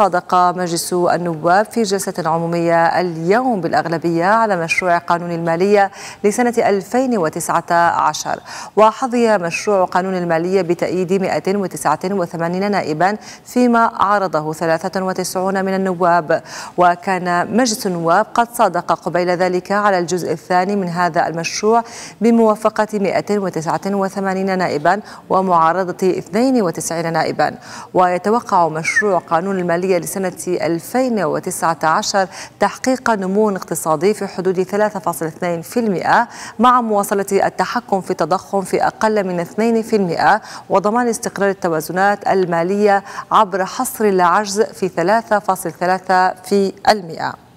صادق مجلس النواب في جلسة عمومية اليوم بالأغلبية على مشروع قانون المالية لسنة 2019 وحظي مشروع قانون المالية بتأييد 189 نائبا فيما عارضه 93 من النواب وكان مجلس النواب قد صادق قبيل ذلك على الجزء الثاني من هذا المشروع بموافقة 189 نائبا ومعارضة 92 نائبا ويتوقع مشروع قانون المالية المالية لسنة 2019 تحقيق نمو اقتصادي في حدود 3.2% مع مواصلة التحكم في التضخم في أقل من 2% وضمان استقرار التوازنات المالية عبر حصر العجز في 3.3%